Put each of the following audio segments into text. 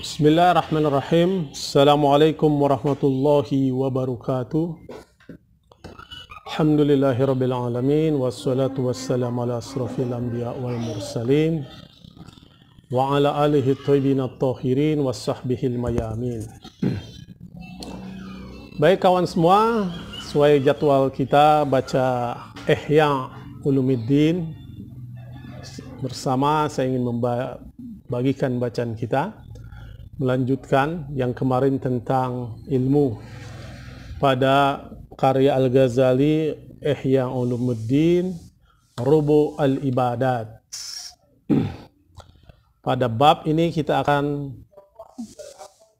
Bismillahirrahmanirrahim Assalamualaikum warahmatullahi wabarakatuh Alhamdulillahirrabbilalamin Wassalatu wassalamu ala asrafil Wa ala alihi tawibin at-tahirin Wassahbihi al-mayamin Baik kawan semua Sesuai jadwal kita baca eh yang. Ulumuddin bersama saya ingin membagikan bacaan kita melanjutkan yang kemarin tentang ilmu pada karya Al-Ghazali Ihya Ulumuddin Rubu Al-Ibadat pada bab ini kita akan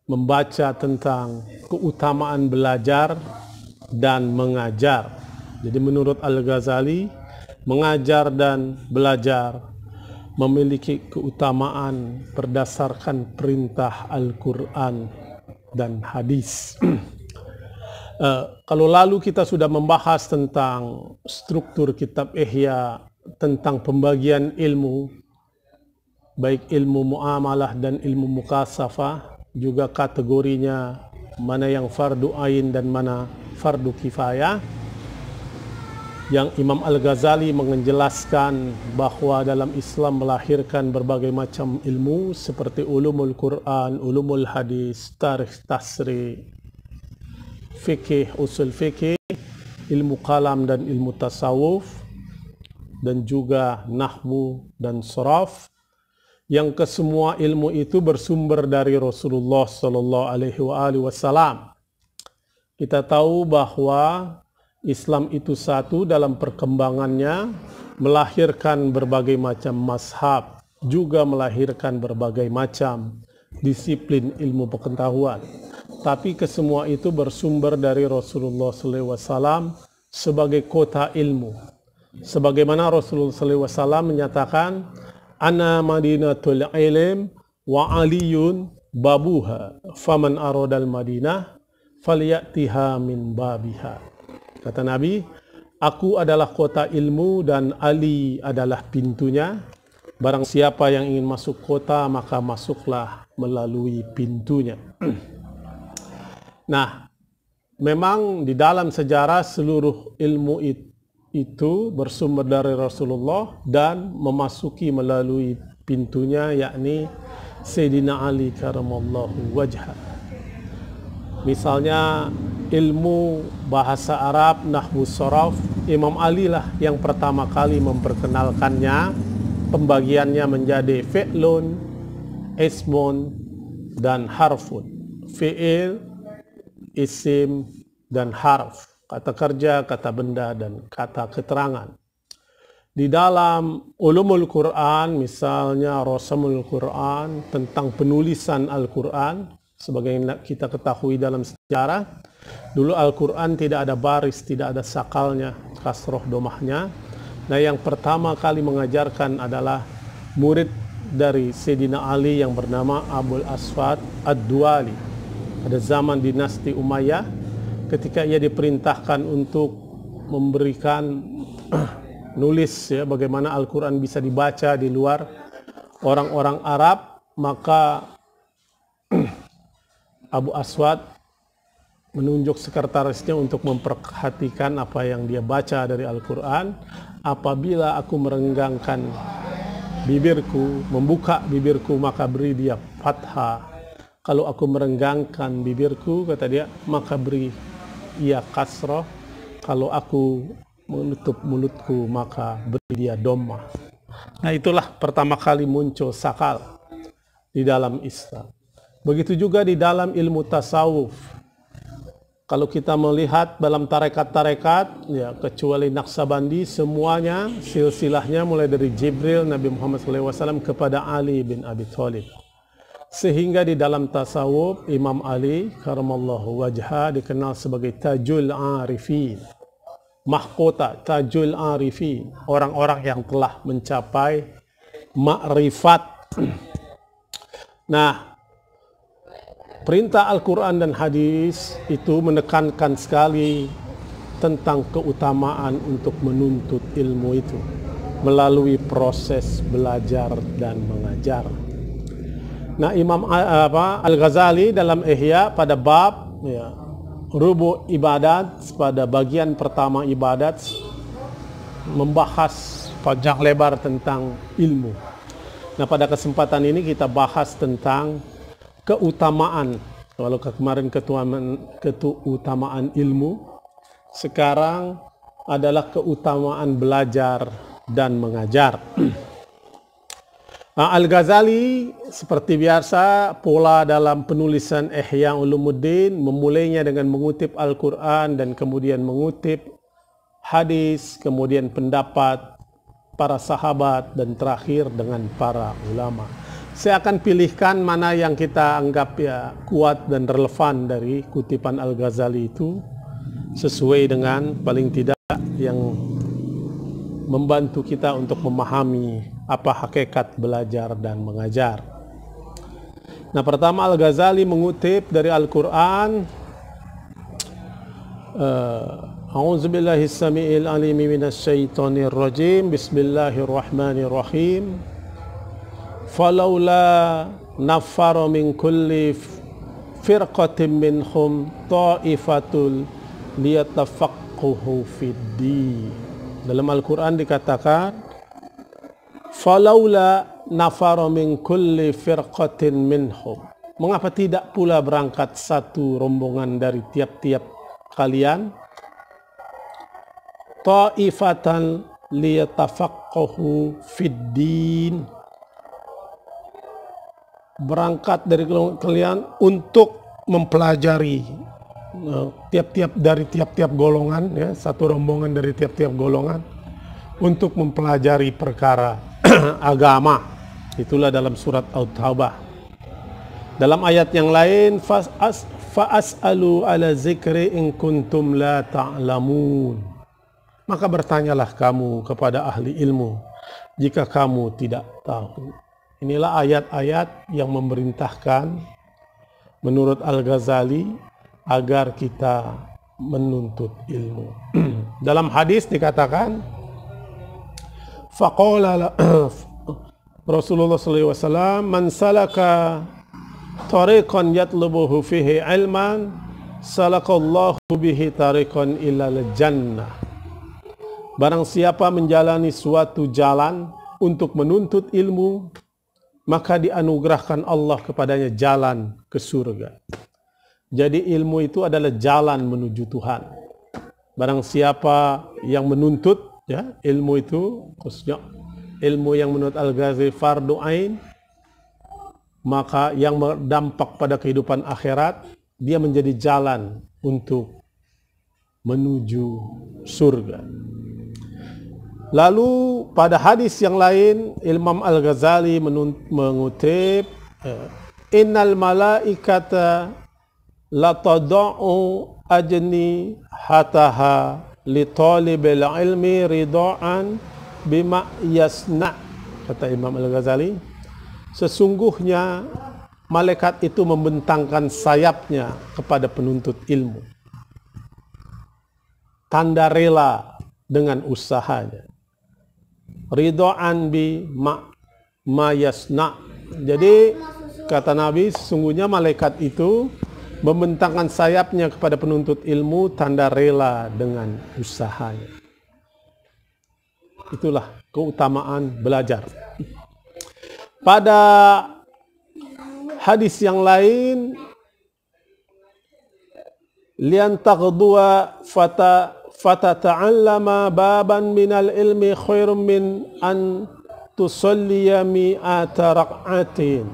membaca tentang keutamaan belajar dan mengajar jadi menurut Al-Ghazali mengajar dan belajar memiliki keutamaan berdasarkan perintah Al-Quran dan hadis. Uh, kalau lalu kita sudah membahas tentang struktur kitab Ihya, tentang pembagian ilmu, baik ilmu muamalah dan ilmu mukasafah, juga kategorinya mana yang fardu ain dan mana fardu kifayah yang Imam Al-Ghazali menjelaskan bahwa dalam Islam melahirkan berbagai macam ilmu seperti ulumul Quran, ulumul hadis, tarikh tasri, fikih, usul fikih, ilmu kalam dan ilmu tasawuf dan juga nahwu dan soraf yang kesemua ilmu itu bersumber dari Rasulullah Shallallahu alaihi wasallam. Kita tahu bahwa Islam itu satu dalam perkembangannya melahirkan berbagai macam mazhab, juga melahirkan berbagai macam disiplin ilmu pengetahuan. Tapi kesemua itu bersumber dari Rasulullah SAW sebagai kota ilmu. Sebagaimana Rasulullah SAW menyatakan, Ana madinatul ilm wa aliyun babuha faman aradal madinah falyatiha min babiha. Kata Nabi, Aku adalah kota ilmu dan Ali adalah pintunya. Barang siapa yang ingin masuk kota, maka masuklah melalui pintunya. nah, memang di dalam sejarah seluruh ilmu itu bersumber dari Rasulullah dan memasuki melalui pintunya, yakni Sayyidina Ali karamallahu wajhah misalnya ilmu bahasa Arab nahwu sorof Imam Ali lah yang pertama kali memperkenalkannya pembagiannya menjadi fi'lun ismun dan harfun fi'il isim dan harf kata kerja kata benda dan kata keterangan di dalam ulumul Quran misalnya Rasamul Quran tentang penulisan Al-Quran sebagaimana kita ketahui dalam sejarah dulu Al-Qur'an tidak ada baris, tidak ada sakalnya, kasroh domahnya. Nah, yang pertama kali mengajarkan adalah murid dari Sayyidina Ali yang bernama Abul Aswad Ad-Duali pada zaman dinasti Umayyah ketika ia diperintahkan untuk memberikan nulis ya bagaimana Al-Qur'an bisa dibaca di luar orang-orang Arab maka Abu Aswad menunjuk sekretarisnya untuk memperhatikan apa yang dia baca dari Al-Quran. Apabila aku merenggangkan bibirku, membuka bibirku, maka beri dia fathah. Kalau aku merenggangkan bibirku, kata dia, maka beri ia kasroh. Kalau aku menutup mulutku, maka beri dia domah. Nah itulah pertama kali muncul sakal di dalam Islam. Begitu juga di dalam ilmu tasawuf. Kalau kita melihat dalam tarekat-tarekat, ya kecuali Naksabandi, semuanya silsilahnya mulai dari Jibril Nabi Muhammad SAW kepada Ali bin Abi Thalib. Sehingga di dalam tasawuf Imam Ali karamallahu wajha dikenal sebagai Tajul Arifin. Mahkota Tajul Arifin, orang-orang yang telah mencapai makrifat. Nah, Perintah Al-Quran dan hadis itu menekankan sekali tentang keutamaan untuk menuntut ilmu itu melalui proses belajar dan mengajar. Nah, Imam eh, Al-Ghazali dalam Ihya pada bab ya, rubu ibadat pada bagian pertama ibadat membahas panjang lebar tentang ilmu. Nah, pada kesempatan ini kita bahas tentang keutamaan. Kalau kemarin ketuaman, keutamaan ilmu, sekarang adalah keutamaan belajar dan mengajar. Ah, Al-Ghazali seperti biasa pola dalam penulisan Ihya Ulumuddin memulainya dengan mengutip Al-Quran dan kemudian mengutip hadis, kemudian pendapat para sahabat dan terakhir dengan para ulama. Saya akan pilihkan mana yang kita anggap ya kuat dan relevan dari kutipan Al-Ghazali itu sesuai dengan paling tidak yang membantu kita untuk memahami apa hakikat belajar dan mengajar. Nah, pertama Al-Ghazali mengutip dari Al-Qur'an eh, A'udzubillahi samiil alimi rajim. Bismillahirrahmanirrahim falaula nafaru min kulli firqatin minhum ta'ifatul liyatafaqquhu fid dalam Al-Qur'an dikatakan falaula nafaru min kulli firqatin minhum mengapa tidak pula berangkat satu rombongan dari tiap-tiap kalian ta'ifatan liyatafaqquhu fid-din berangkat dari kalian untuk mempelajari eh, tiap-tiap uh, dari tiap-tiap golongan ya satu rombongan dari tiap-tiap golongan untuk mempelajari perkara agama itulah dalam surat Al-Taubah dalam ayat yang lain fa'as fa'asalu ala zikri in kuntum la ta'lamun maka bertanyalah kamu kepada ahli ilmu jika kamu tidak tahu Inilah ayat-ayat yang memerintahkan menurut Al-Ghazali agar kita menuntut ilmu. Dalam hadis dikatakan faqala Rasulullah SAW man salaka tariqan yatlubuhu fihi ilman salakallahu bihi tariqan ilal jannah Barang siapa menjalani suatu jalan untuk menuntut ilmu maka dianugerahkan Allah kepadanya jalan ke surga. Jadi ilmu itu adalah jalan menuju Tuhan. Barang siapa yang menuntut ya ilmu itu khususnya ilmu yang menurut Al-Ghazali fardu maka yang berdampak pada kehidupan akhirat dia menjadi jalan untuk menuju surga. Lalu pada hadis yang lain Imam Al-Ghazali mengutip eh, Innal malaikata latada'u ajni hataha li talibil ilmi ridaan bima yasna kata Imam Al-Ghazali sesungguhnya malaikat itu membentangkan sayapnya kepada penuntut ilmu tanda rela dengan usahanya ridoan bi ma mayasna jadi kata Nabi sesungguhnya malaikat itu membentangkan sayapnya kepada penuntut ilmu tanda rela dengan usahanya itulah keutamaan belajar pada hadis yang lain lian taqdua fata fatata'allama baban minal ilmi khairum min an tusalliya mi'ata rak'atin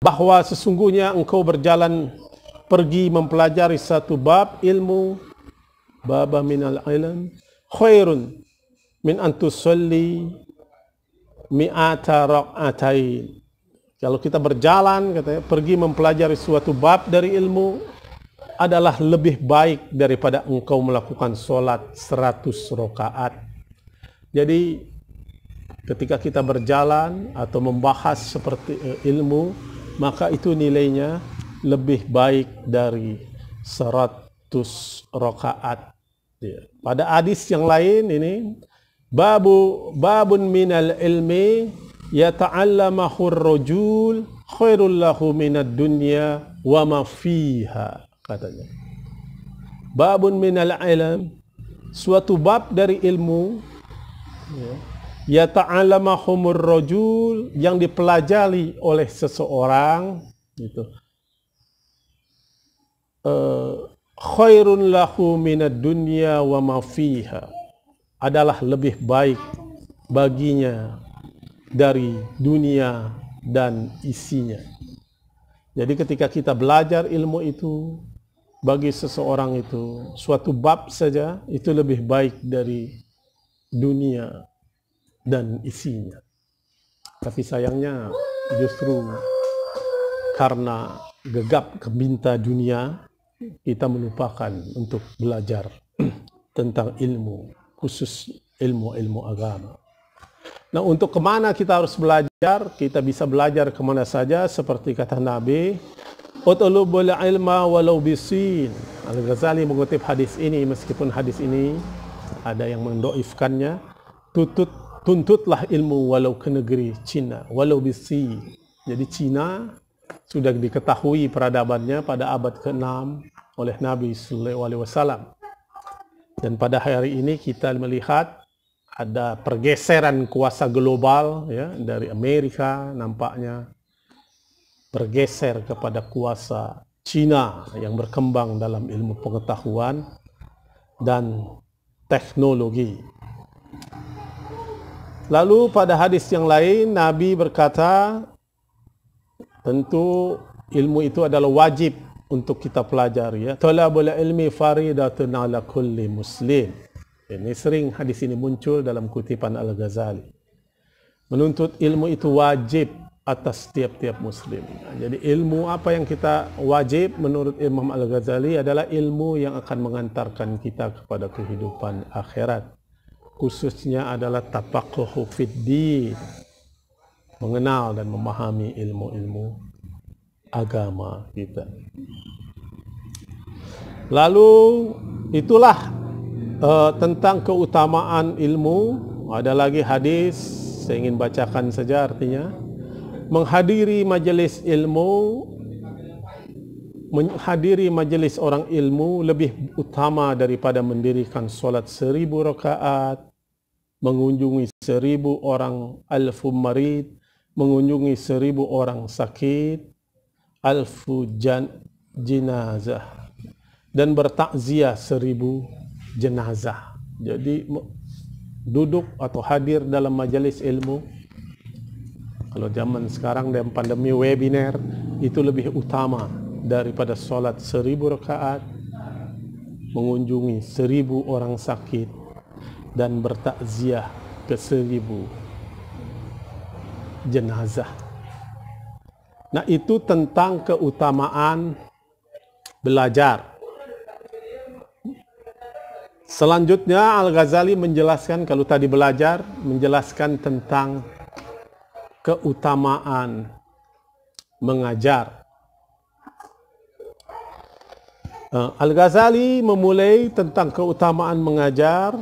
bahwa sesungguhnya engkau berjalan pergi mempelajari satu bab ilmu baba minal ilm khairun min an tusalli mi'ata rak'atain kalau kita berjalan katanya pergi mempelajari suatu bab dari ilmu adalah lebih baik daripada engkau melakukan sholat 100 rokaat. Jadi ketika kita berjalan atau membahas seperti eh, ilmu, maka itu nilainya lebih baik dari 100 rokaat. Ya. Pada hadis yang lain ini, babu babun minal ilmi yata'allamahu rajul khairul lahu minad dunya wa ma fiha katanya. Babun minal ilm, suatu bab dari ilmu ya ta'alamahumur rajul yang dipelajari oleh seseorang gitu. Uh, khairun lahu minad dunya wa ma fiha adalah lebih baik baginya dari dunia dan isinya. Jadi ketika kita belajar ilmu itu, bagi seseorang itu suatu bab saja itu lebih baik dari dunia dan isinya. Tapi sayangnya justru karena gegap kebinta dunia kita melupakan untuk belajar tentang ilmu khusus ilmu-ilmu agama. Nah untuk kemana kita harus belajar? Kita bisa belajar kemana saja seperti kata Nabi Utlubul ilma walau bisin. Al-Ghazali mengutip hadis ini meskipun hadis ini ada yang mendoifkannya. Tutut, tuntutlah ilmu walau ke negeri Cina, walau bisi. Jadi Cina sudah diketahui peradabannya pada abad ke-6 oleh Nabi sallallahu alaihi wasallam. Dan pada hari ini kita melihat ada pergeseran kuasa global ya dari Amerika nampaknya bergeser kepada kuasa Cina yang berkembang dalam ilmu pengetahuan dan teknologi. Lalu pada hadis yang lain Nabi berkata tentu ilmu itu adalah wajib untuk kita pelajari ya. Talabul ilmi faridatun ala kulli muslim. Ini sering hadis ini muncul dalam kutipan Al-Ghazali. Menuntut ilmu itu wajib atas tiap-tiap muslim. Nah, jadi ilmu apa yang kita wajib menurut Imam Al-Ghazali adalah ilmu yang akan mengantarkan kita kepada kehidupan akhirat. Khususnya adalah tapakuhu fiddin. Mengenal dan memahami ilmu-ilmu agama kita. Lalu itulah uh, tentang keutamaan ilmu. Ada lagi hadis, saya ingin bacakan saja artinya menghadiri majelis ilmu menghadiri majelis orang ilmu lebih utama daripada mendirikan solat seribu rakaat mengunjungi seribu orang alfu marid mengunjungi seribu orang sakit alfu jan, jenazah dan bertakziah seribu jenazah jadi duduk atau hadir dalam majelis ilmu kalau zaman sekarang dan pandemi webinar itu lebih utama daripada sholat seribu rakaat, mengunjungi seribu orang sakit dan bertakziah ke seribu jenazah. Nah itu tentang keutamaan belajar. Selanjutnya Al-Ghazali menjelaskan kalau tadi belajar menjelaskan tentang keutamaan mengajar. Eh, Al-Ghazali memulai tentang keutamaan mengajar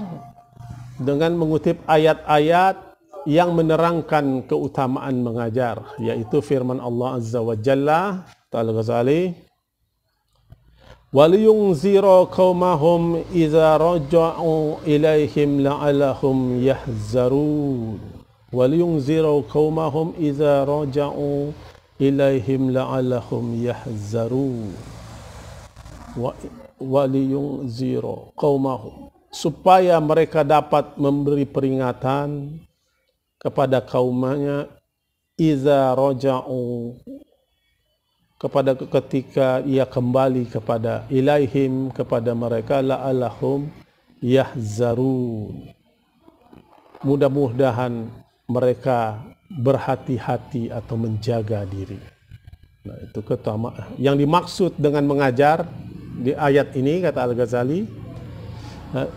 dengan mengutip ayat-ayat yang menerangkan keutamaan mengajar yaitu firman Allah Azza wa Jalla Ta'ala Ghazali وَلِيُنْزِرَ قَوْمَهُمْ إِذَا رَجَعُوا إِلَيْهِمْ لَعَلَهُمْ يَحْزَرُونَ ولينذروا قومهم إذا رجعوا إليهم لعلهم يحذرون وليunziro qaumahum supaya mereka dapat memberi peringatan kepada kaumnya iza roja'u kepada ketika ia kembali kepada ilaihim kepada mereka la'alahum yahzarun mudah-mudahan mereka berhati-hati atau menjaga diri. Nah, itu ketama yang dimaksud dengan mengajar di ayat ini kata Al-Ghazali eh,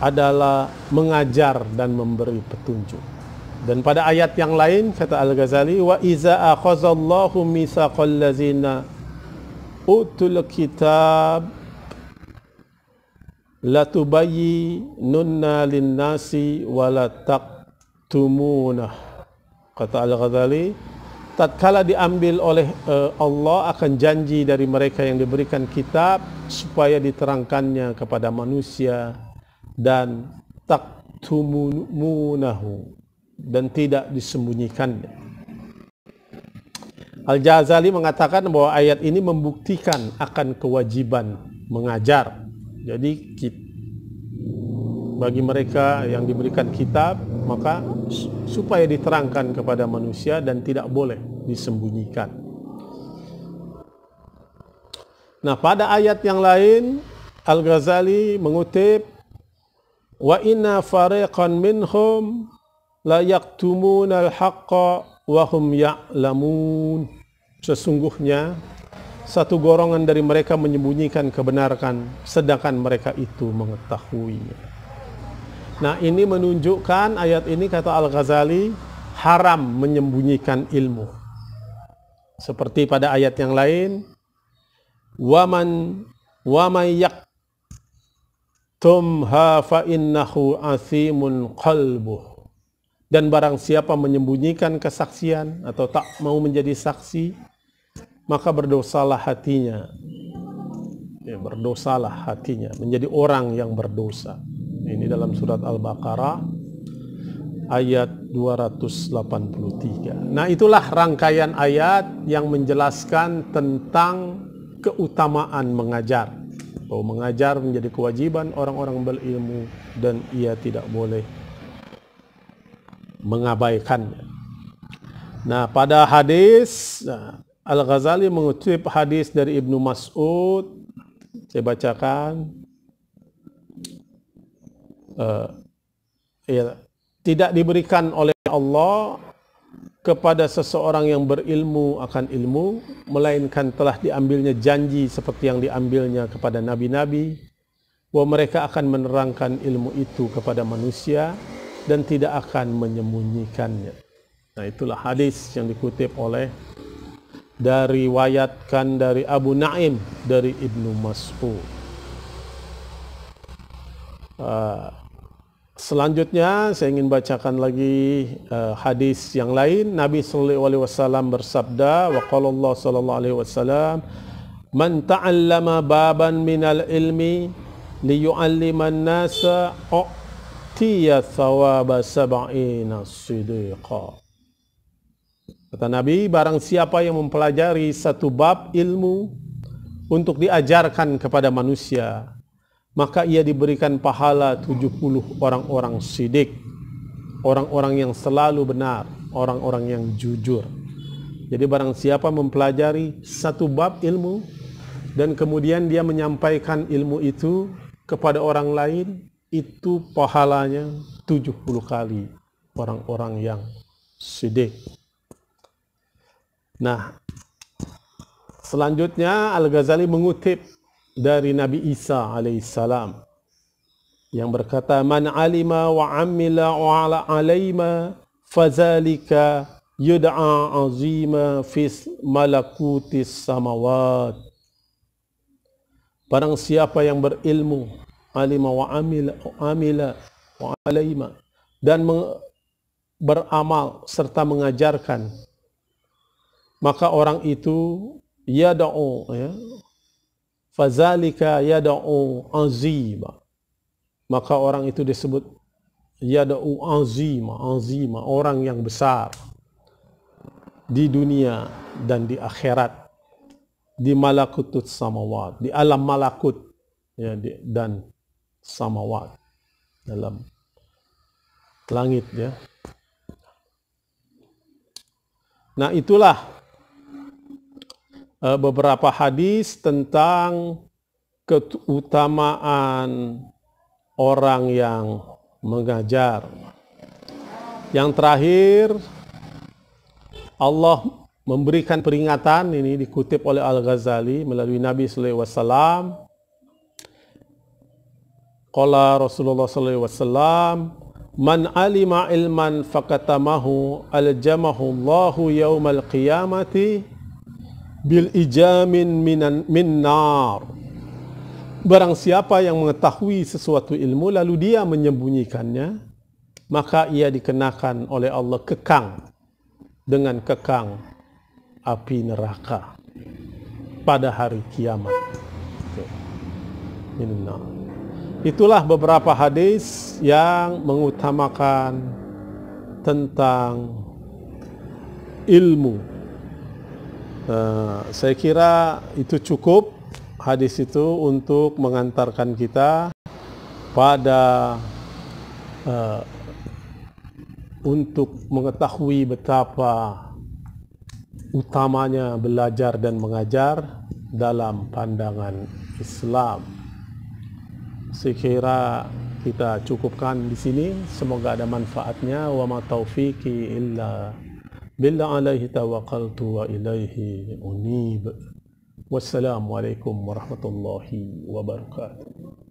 adalah mengajar dan memberi petunjuk. Dan pada ayat yang lain kata Al-Ghazali wa iza akhazallahu mitsaqal ladzina utul kitab latubayyi nunna linnasi wa taq tumunah kata Al-Ghazali tatkala diambil oleh eh, Allah akan janji dari mereka yang diberikan kitab supaya diterangkannya kepada manusia dan tak taktumunahu dan tidak disembunyikannya Al-Jazali mengatakan bahwa ayat ini membuktikan akan kewajiban mengajar. Jadi bagi mereka yang diberikan kitab maka supaya diterangkan kepada manusia dan tidak boleh disembunyikan. Nah, pada ayat yang lain Al-Ghazali mengutip wa inna fariqan minhum la yaktumuna al-haqqa wa hum ya'lamun. Sesungguhnya satu gorongan dari mereka menyembunyikan kebenaran sedangkan mereka itu mengetahuinya. Nah ini menunjukkan ayat ini kata Al-Ghazali haram menyembunyikan ilmu. Seperti pada ayat yang lain, waman wamayak tumha fa innahu asimun qalbu. Dan barang siapa menyembunyikan kesaksian atau tak mau menjadi saksi, maka berdosalah hatinya. Ya, berdosalah hatinya, menjadi orang yang berdosa. Ini dalam surat Al-Baqarah ayat 283. Nah, itulah rangkaian ayat yang menjelaskan tentang keutamaan mengajar. Bahwa mengajar menjadi kewajiban orang-orang berilmu dan ia tidak boleh mengabaikannya. Nah, pada hadis nah, Al-Ghazali mengutip hadis dari Ibnu Mas'ud. Saya bacakan uh, ya, tidak diberikan oleh Allah kepada seseorang yang berilmu akan ilmu melainkan telah diambilnya janji seperti yang diambilnya kepada nabi-nabi bahwa mereka akan menerangkan ilmu itu kepada manusia dan tidak akan menyembunyikannya. Nah, itulah hadis yang dikutip oleh dari wayatkan dari Abu Naim dari Ibnu Mas'ud. Uh, Selanjutnya saya ingin bacakan lagi uh, hadis yang lain. Nabi Shallallahu alaihi wasallam bersabda, wa Shallallahu alaihi wasallam, "Man ta'allama baban min al ilmi liyu'alliman nasa u'tiya thawaba sab'ina siddiqa." Kata Nabi, barang siapa yang mempelajari satu bab ilmu untuk diajarkan kepada manusia, maka ia diberikan pahala 70 orang-orang sidik orang-orang yang selalu benar orang-orang yang jujur jadi barang siapa mempelajari satu bab ilmu dan kemudian dia menyampaikan ilmu itu kepada orang lain itu pahalanya 70 kali orang-orang yang sidik nah selanjutnya Al-Ghazali mengutip dari Nabi Isa alaihissalam yang berkata man alima wa amila wa ala alaima fazalika yud'a azima fi malakutis samawat barang siapa yang berilmu alima wa amila wa amila wa alaima dan beramal serta mengajarkan maka orang itu yad'u ya fazalika yad'u azima maka orang itu disebut yad'u azima azima orang yang besar di dunia dan di akhirat di malakutut samawat di alam malakut ya, di, dan samawat dalam langit ya nah itulah Eh, beberapa hadis tentang keutamaan orang yang mengajar. Yang terakhir, Allah memberikan peringatan ini dikutip oleh Al-Ghazali melalui Nabi SAW. Qala Rasulullah sallallahu "Man alima ilman fakatamahu aljamahu Allahu yaumal qiyamati." bil ijamin minan nar. barang siapa yang mengetahui sesuatu ilmu lalu dia menyembunyikannya maka ia dikenakan oleh Allah kekang dengan kekang api neraka pada hari kiamat itulah beberapa hadis yang mengutamakan tentang ilmu Eh, saya kira itu cukup hadis itu untuk mengantarkan kita pada uh, untuk mengetahui betapa utamanya belajar dan mengajar dalam pandangan Islam. Saya kira kita cukupkan di sini, semoga ada manfaatnya. Wa ma taufiqi illa Billa alaihi tawakkaltu wa ilaihi unib. Wassalamualaikum warahmatullahi wabarakatuh.